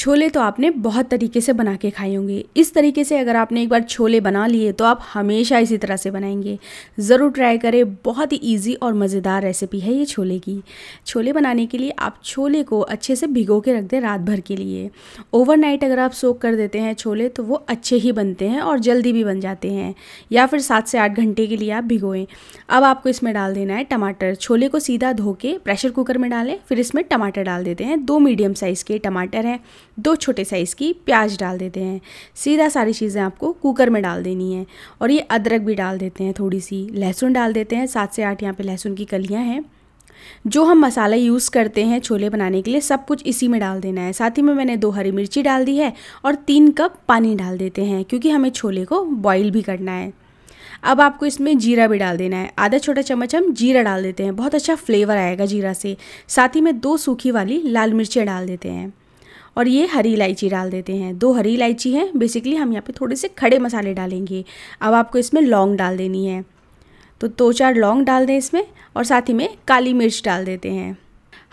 छोले तो आपने बहुत तरीके से बना के खाए होंगे इस तरीके से अगर आपने एक बार छोले बना लिए तो आप हमेशा इसी तरह से बनाएंगे ज़रूर ट्राई करें बहुत ही ईजी और मज़ेदार रेसिपी है ये छोले की छोले बनाने के लिए आप छोले को अच्छे से भिगो के रख दें रात भर के लिए ओवरनाइट अगर आप सोख कर देते हैं छोले तो वो अच्छे ही बनते हैं और जल्दी भी बन जाते हैं या फिर सात से आठ घंटे के लिए आप भिगोएं अब आपको इसमें डाल देना है टमाटर छोले को सीधा धो के प्रेशर कुकर में डालें फिर इसमें टमाटर डाल देते हैं दो मीडियम साइज़ के टमाटर हैं दो छोटे साइज़ की प्याज डाल देते हैं सीधा सारी चीज़ें आपको कुकर में डाल देनी है और ये अदरक भी डाल देते हैं थोड़ी सी लहसुन डाल देते हैं सात से आठ यहाँ पे लहसुन की कलियाँ हैं जो हम मसाला यूज़ करते हैं छोले बनाने के लिए सब कुछ इसी में डाल देना है साथ ही में मैंने दो हरी मिर्ची डाल दी है और तीन कप पानी डाल देते हैं क्योंकि हमें छोले को बॉईल भी करना है अब आपको इसमें जीरा भी डाल देना है आधा छोटा चम्मच हम जीरा डाल देते हैं बहुत अच्छा फ्लेवर आएगा जीरा से साथ ही में दो सूखी वाली लाल मिर्चें डाल देते हैं और ये हरी इलायची डाल देते हैं दो हरी इलायची है बेसिकली हम यहाँ पे थोड़े से खड़े मसाले डालेंगे अब आपको इसमें लौंग डाल देनी है तो दो तो चार लौंग डाल दें इसमें और साथ ही में काली मिर्च डाल देते हैं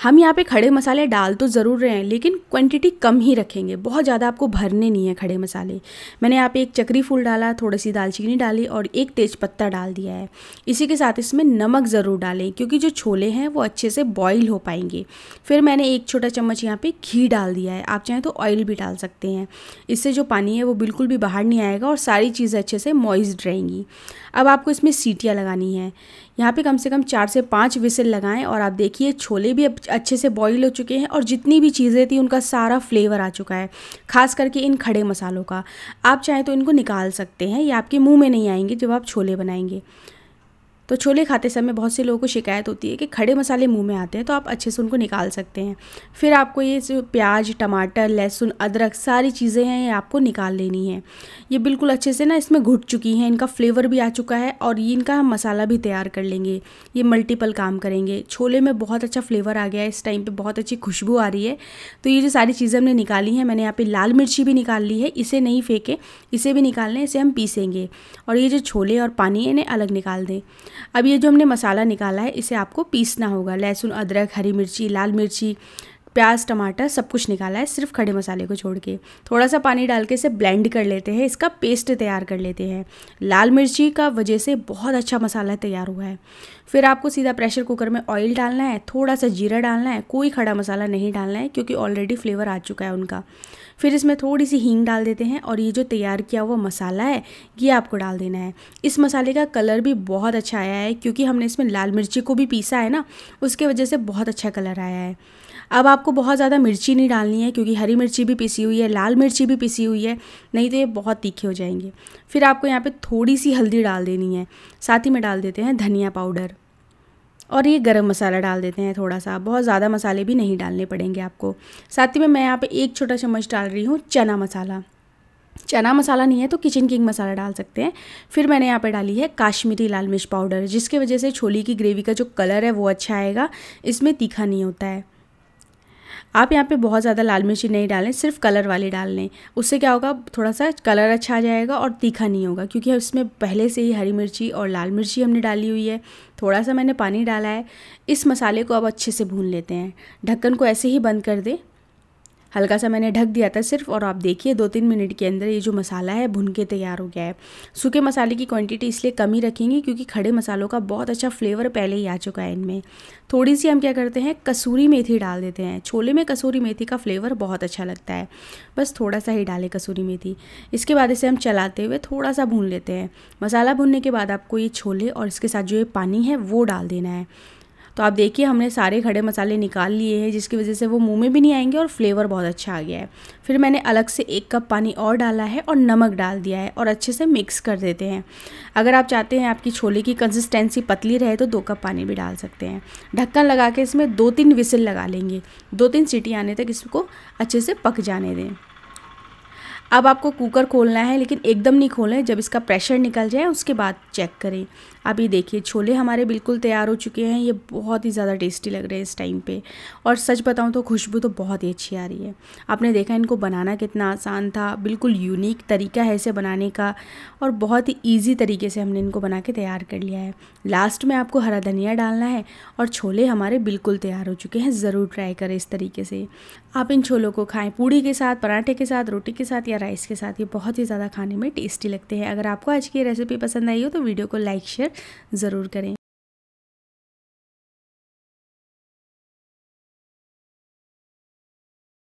हम यहाँ पे खड़े मसाले डाल तो ज़रूर रहे हैं लेकिन क्वांटिटी कम ही रखेंगे बहुत ज़्यादा आपको भरने नहीं है खड़े मसाले मैंने यहाँ पे एक चक्री फूल डाला थोड़ी सी दालचीनी डाली और एक तेज़पत्ता डाल दिया है इसी के साथ इसमें नमक ज़रूर डालें क्योंकि जो छोले हैं वो अच्छे से बॉईल हो पाएंगे फिर मैंने एक छोटा चम्मच यहाँ पर घी डाल दिया है आप चाहें तो ऑयल भी डाल सकते हैं इससे जो पानी है वो बिल्कुल भी बाहर नहीं आएगा और सारी चीज़ें अच्छे से मॉइस्ड रहेंगी अब आपको इसमें सीटियाँ लगानी है यहाँ पे कम से कम चार से पाँच विसल लगाएं और आप देखिए छोले भी अच्छे से बॉईल हो चुके हैं और जितनी भी चीज़ें थी उनका सारा फ्लेवर आ चुका है खास करके इन खड़े मसालों का आप चाहे तो इनको निकाल सकते हैं ये आपके मुँह में नहीं आएंगे जब आप छोले बनाएंगे तो छोले खाते समय बहुत से लोगों को शिकायत होती है कि खड़े मसाले मुंह में आते हैं तो आप अच्छे से उनको निकाल सकते हैं फिर आपको ये प्याज टमाटर लहसुन अदरक सारी चीज़ें हैं ये आपको निकाल लेनी है ये बिल्कुल अच्छे से ना इसमें घुट चुकी हैं इनका फ्लेवर भी आ चुका है और ये इनका हम मसाला भी तैयार कर लेंगे ये मल्टीपल काम करेंगे छोले में बहुत अच्छा फ्लेवर आ गया है इस टाइम पर बहुत अच्छी खुशबू आ रही है तो ये जो सारी चीज़ें हमने निकाली हैं मैंने यहाँ पर लाल मिर्ची भी निकाल ली है इसे नहीं फेंके इसे भी निकाल लें इसे हम पीसेंगे और ये जो छोले और पानी है इन्हें अलग निकाल दें अब ये जो हमने मसाला निकाला है इसे आपको पीसना होगा लहसुन अदरक हरी मिर्ची लाल मिर्ची प्याज टमाटर सब कुछ निकाला है सिर्फ खड़े मसाले को छोड़ के थोड़ा सा पानी डाल के इसे ब्लेंड कर लेते हैं इसका पेस्ट तैयार कर लेते हैं लाल मिर्ची का वजह से बहुत अच्छा मसाला तैयार हुआ है फिर आपको सीधा प्रेशर कुकर में ऑयल डालना है थोड़ा सा जीरा डालना है कोई खड़ा मसाला नहीं डालना है क्योंकि ऑलरेडी फ्लेवर आ चुका है उनका फिर इसमें थोड़ी सी हींग डाल देते हैं और ये जो तैयार किया हुआ मसाला है ये आपको डाल देना है इस मसाले का कलर भी बहुत अच्छा आया है क्योंकि हमने इसमें लाल मिर्ची को भी पीसा है ना उसके वजह से बहुत अच्छा कलर आया है अब आप आपको बहुत ज़्यादा मिर्ची नहीं डालनी है क्योंकि हरी मिर्ची भी पिसी हुई है लाल मिर्ची भी पिसी हुई है नहीं तो ये बहुत तीखे हो जाएंगे फिर आपको यहाँ पर थोड़ी सी हल्दी डाल देनी है साथ ही में डाल देते हैं धनिया पाउडर और ये गरम मसाला डाल देते हैं थोड़ा सा बहुत ज़्यादा मसाले भी नहीं डालने पड़ेंगे आपको साथ ही में मैं यहाँ पे एक छोटा चम्मच डाल रही हूँ चना मसाला चना मसाला नहीं है तो किचन किंग मसाला डाल सकते हैं फिर मैंने यहाँ पे डाली है काश्मीरी लाल मिर्च पाउडर जिसके वजह से छोली की ग्रेवी का जो कलर है वो अच्छा आएगा इसमें तीखा नहीं होता है आप यहाँ पे बहुत ज़्यादा लाल मिर्ची नहीं डालें सिर्फ कलर वाली डाल लें उससे क्या होगा थोड़ा सा कलर अच्छा आ जाएगा और तीखा नहीं होगा क्योंकि इसमें पहले से ही हरी मिर्ची और लाल मिर्ची हमने डाली हुई है थोड़ा सा मैंने पानी डाला है इस मसाले को अब अच्छे से भून लेते हैं ढक्कन को ऐसे ही बंद कर दें हल्का सा मैंने ढक दिया था सिर्फ और आप देखिए दो तीन मिनट के अंदर ये जो मसाला है भुन के तैयार हो गया है सूखे मसाले की क्वांटिटी इसलिए कम ही रखेंगे क्योंकि खड़े मसालों का बहुत अच्छा फ्लेवर पहले ही आ चुका है इनमें थोड़ी सी हम क्या करते हैं कसूरी मेथी डाल देते हैं छोले में कसूरी मेथी का फ्लेवर बहुत अच्छा लगता है बस थोड़ा सा ही डालें कसूरी मेथी इसके बाद इसे हम चलाते हुए थोड़ा सा भून लेते हैं मसाला भूनने के बाद आपको ये छोले और इसके साथ जो ये पानी है वो डाल देना है तो आप देखिए हमने सारे खड़े मसाले निकाल लिए हैं जिसकी वजह से वो मुँह में भी नहीं आएंगे और फ्लेवर बहुत अच्छा आ गया है फिर मैंने अलग से एक कप पानी और डाला है और नमक डाल दिया है और अच्छे से मिक्स कर देते हैं अगर आप चाहते हैं आपकी छोले की कंसिस्टेंसी पतली रहे तो दो कप पानी भी डाल सकते हैं ढक्कन लगा के इसमें दो तीन विसिल लगा लेंगे दो तीन सीटी आने तक इसको अच्छे से पक जाने दें अब आपको कुकर खोलना है लेकिन एकदम नहीं खोलें जब इसका प्रेशर निकल जाए उसके बाद चेक करें अब ये देखिए छोले हमारे बिल्कुल तैयार हो चुके हैं ये बहुत ही ज़्यादा टेस्टी लग रहे हैं इस टाइम पे और सच बताऊँ तो खुशबू तो बहुत ही अच्छी आ रही है आपने देखा इनको बनाना कितना आसान था बिल्कुल यूनिक तरीका है इसे बनाने का और बहुत ही ईजी तरीके से हमने इनको बना के तैयार कर लिया है लास्ट में आपको हरा धनिया डालना है और छोले हमारे बिल्कुल तैयार हो चुके हैं ज़रूर ट्राई करें इस तरीके से आप इन छोलों को खाएँ पूड़ी के साथ पराठे के साथ रोटी के साथ या या राइस के साथ ये बहुत ही ज़्यादा खाने में टेस्टी लगते हैं अगर आपको आज की रेसिपी पसंद आई हो तो वीडियो को लाइक शेयर ज़रूर करें